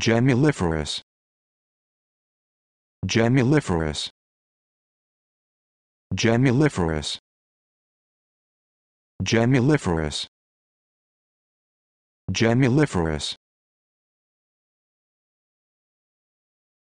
Gemulliferous. Gemulliferous. Gemulliferous. Gemulliferous. Gemulliferous.